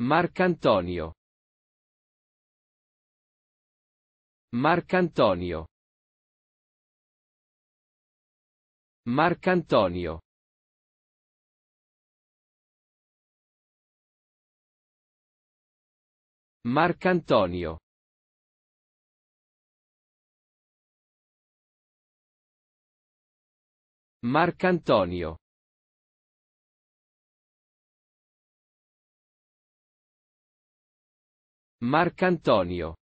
Marcantonio. Marcantonio. Marcantonio. Marcantonio. Marcantonio. Marcantonio